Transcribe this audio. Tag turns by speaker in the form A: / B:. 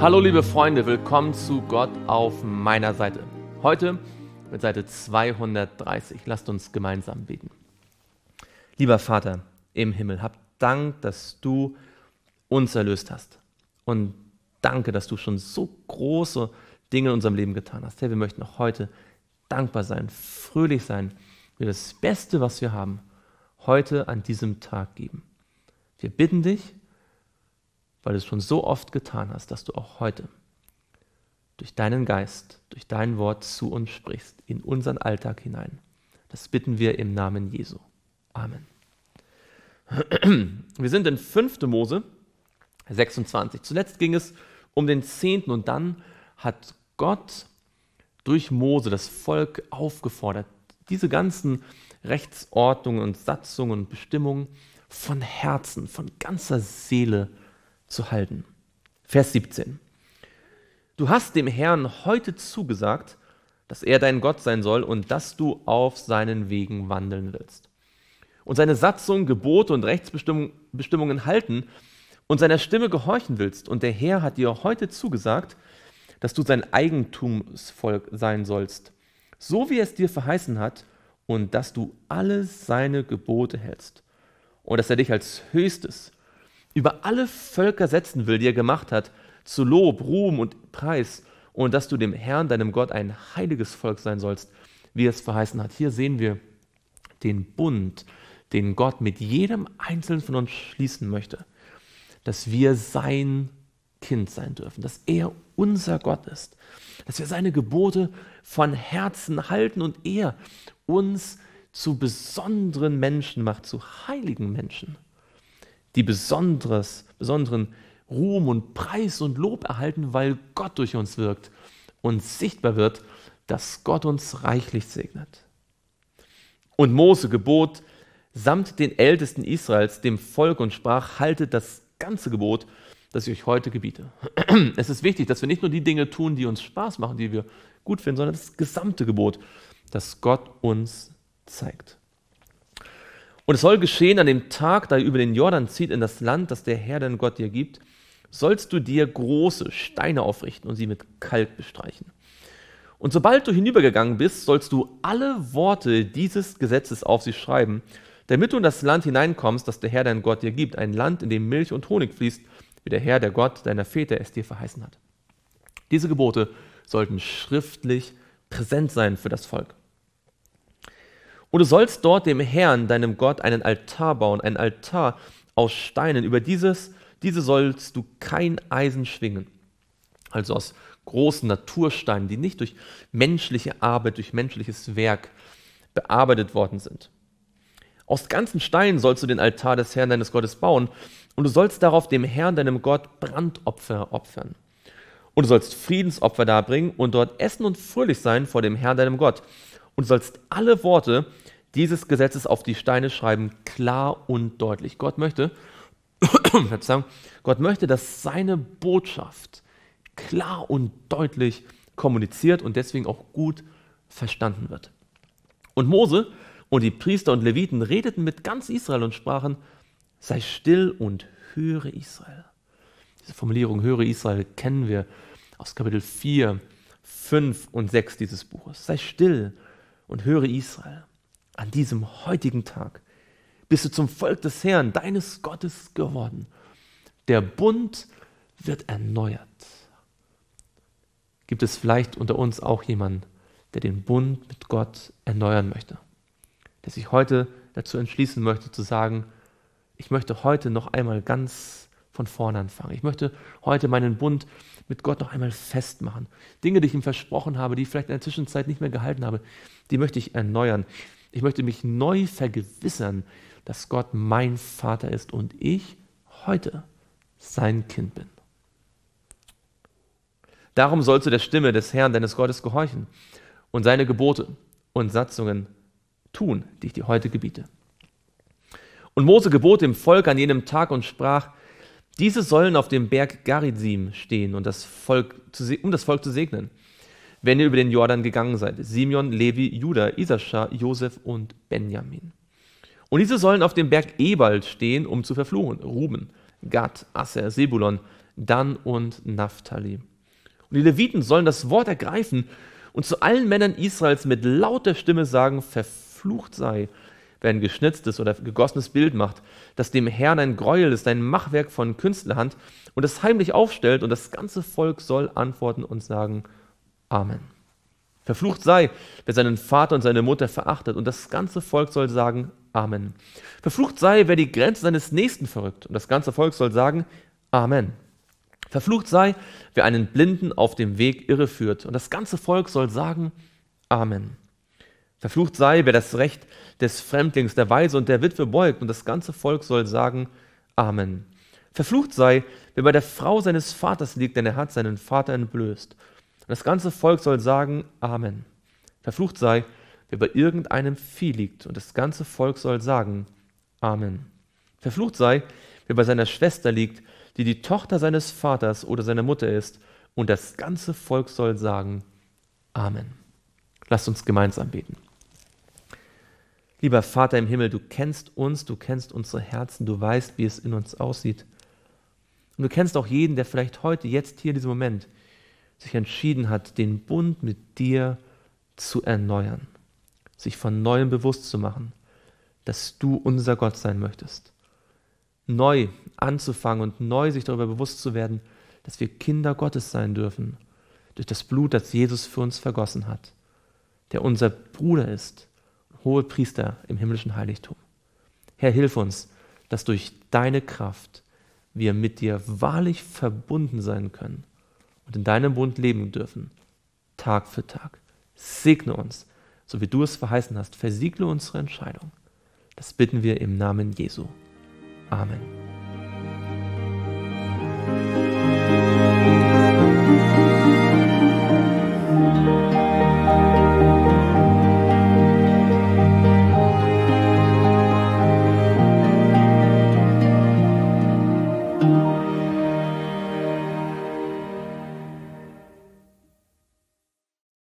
A: Hallo liebe Freunde, willkommen zu Gott auf meiner Seite. Heute mit Seite 230. Lasst uns gemeinsam beten. Lieber Vater im Himmel, hab Dank, dass du uns erlöst hast. Und danke, dass du schon so große Dinge in unserem Leben getan hast. Herr, wir möchten auch heute dankbar sein, fröhlich sein, wir das Beste, was wir haben, heute an diesem Tag geben. Wir bitten dich weil du es schon so oft getan hast, dass du auch heute durch deinen Geist, durch dein Wort zu uns sprichst, in unseren Alltag hinein. Das bitten wir im Namen Jesu. Amen. Wir sind in 5. Mose 26. Zuletzt ging es um den 10. und dann hat Gott durch Mose das Volk aufgefordert, diese ganzen Rechtsordnungen und Satzungen und Bestimmungen von Herzen, von ganzer Seele zu zu halten. Vers 17. Du hast dem Herrn heute zugesagt, dass er dein Gott sein soll und dass du auf seinen Wegen wandeln willst. Und seine Satzung, Gebote und Rechtsbestimmungen halten und seiner Stimme gehorchen willst. Und der Herr hat dir heute zugesagt, dass du sein Eigentumsvolk sein sollst, so wie er es dir verheißen hat, und dass du alle seine Gebote hältst. Und dass er dich als höchstes, über alle Völker setzen will, die er gemacht hat, zu Lob, Ruhm und Preis, und dass du dem Herrn, deinem Gott, ein heiliges Volk sein sollst, wie es verheißen hat. Hier sehen wir den Bund, den Gott mit jedem Einzelnen von uns schließen möchte, dass wir sein Kind sein dürfen, dass er unser Gott ist, dass wir seine Gebote von Herzen halten und er uns zu besonderen Menschen macht, zu heiligen Menschen die besonderes, besonderen Ruhm und Preis und Lob erhalten, weil Gott durch uns wirkt und sichtbar wird, dass Gott uns reichlich segnet. Und Mose gebot samt den Ältesten Israels dem Volk und sprach, haltet das ganze Gebot, das ich euch heute gebiete. Es ist wichtig, dass wir nicht nur die Dinge tun, die uns Spaß machen, die wir gut finden, sondern das gesamte Gebot, das Gott uns zeigt. Und es soll geschehen an dem Tag, da ihr über den Jordan zieht in das Land, das der Herr dein Gott dir gibt, sollst du dir große Steine aufrichten und sie mit Kalk bestreichen. Und sobald du hinübergegangen bist, sollst du alle Worte dieses Gesetzes auf sie schreiben, damit du in das Land hineinkommst, das der Herr dein Gott dir gibt, ein Land, in dem Milch und Honig fließt, wie der Herr, der Gott deiner Väter es dir verheißen hat. Diese Gebote sollten schriftlich präsent sein für das Volk. Und du sollst dort dem Herrn, deinem Gott, einen Altar bauen, einen Altar aus Steinen. Über dieses, diese sollst du kein Eisen schwingen. Also aus großen Natursteinen, die nicht durch menschliche Arbeit, durch menschliches Werk bearbeitet worden sind. Aus ganzen Steinen sollst du den Altar des Herrn deines Gottes bauen und du sollst darauf dem Herrn deinem Gott Brandopfer opfern. Und du sollst Friedensopfer darbringen und dort essen und fröhlich sein vor dem Herrn deinem Gott. Und du sollst alle Worte, dieses Gesetzes auf die Steine schreiben, klar und deutlich. Gott möchte, Gott möchte, dass seine Botschaft klar und deutlich kommuniziert und deswegen auch gut verstanden wird. Und Mose und die Priester und Leviten redeten mit ganz Israel und sprachen, sei still und höre Israel. Diese Formulierung höre Israel kennen wir aus Kapitel 4, 5 und 6 dieses Buches. Sei still und höre Israel an diesem heutigen Tag bist du zum Volk des Herrn, deines Gottes geworden. Der Bund wird erneuert. Gibt es vielleicht unter uns auch jemanden, der den Bund mit Gott erneuern möchte? Der sich heute dazu entschließen möchte, zu sagen, ich möchte heute noch einmal ganz von vorne anfangen. Ich möchte heute meinen Bund mit Gott noch einmal festmachen. Dinge, die ich ihm versprochen habe, die ich vielleicht in der Zwischenzeit nicht mehr gehalten habe, die möchte ich erneuern. Ich möchte mich neu vergewissern, dass Gott mein Vater ist und ich heute sein Kind bin. Darum sollst du der Stimme des Herrn, deines Gottes, gehorchen und seine Gebote und Satzungen tun, die ich dir heute gebiete. Und Mose gebot dem Volk an jenem Tag und sprach, diese sollen auf dem Berg Garizim stehen, und das Volk, um das Volk zu segnen wenn ihr über den Jordan gegangen seid. Simeon, Levi, Judah, Isaschar, Josef und Benjamin. Und diese sollen auf dem Berg Ebal stehen, um zu verfluchen. Ruben, Gad, Asser, Sebulon, Dan und Naphtali. Und die Leviten sollen das Wort ergreifen und zu allen Männern Israels mit lauter Stimme sagen, verflucht sei, wer ein geschnitztes oder gegossenes Bild macht, das dem Herrn ein Gräuel ist, ein Machwerk von Künstlerhand und es heimlich aufstellt und das ganze Volk soll antworten und sagen, verflucht Amen. Verflucht sei, wer seinen Vater und seine Mutter verachtet, und das ganze Volk soll sagen, Amen. Verflucht sei, wer die Grenze seines Nächsten verrückt, und das ganze Volk soll sagen, Amen. Verflucht sei, wer einen Blinden auf dem Weg irreführt, und das ganze Volk soll sagen, Amen. Verflucht sei, wer das Recht des Fremdlings, der Weise und der Witwe beugt, und das ganze Volk soll sagen, Amen. Verflucht sei, wer bei der Frau seines Vaters liegt, denn er hat seinen Vater entblößt. Und das ganze Volk soll sagen, Amen. Verflucht sei, wer bei irgendeinem Vieh liegt. Und das ganze Volk soll sagen, Amen. Verflucht sei, wer bei seiner Schwester liegt, die die Tochter seines Vaters oder seiner Mutter ist. Und das ganze Volk soll sagen, Amen. Lasst uns gemeinsam beten. Lieber Vater im Himmel, du kennst uns, du kennst unsere Herzen, du weißt, wie es in uns aussieht. Und du kennst auch jeden, der vielleicht heute, jetzt hier in diesem Moment sich entschieden hat, den Bund mit dir zu erneuern, sich von neuem bewusst zu machen, dass du unser Gott sein möchtest. Neu anzufangen und neu sich darüber bewusst zu werden, dass wir Kinder Gottes sein dürfen, durch das Blut, das Jesus für uns vergossen hat, der unser Bruder ist, hohe Priester im himmlischen Heiligtum. Herr, hilf uns, dass durch deine Kraft wir mit dir wahrlich verbunden sein können und in deinem Bund leben dürfen, Tag für Tag. Segne uns, so wie du es verheißen hast. Versiegle unsere Entscheidung. Das bitten wir im Namen Jesu. Amen.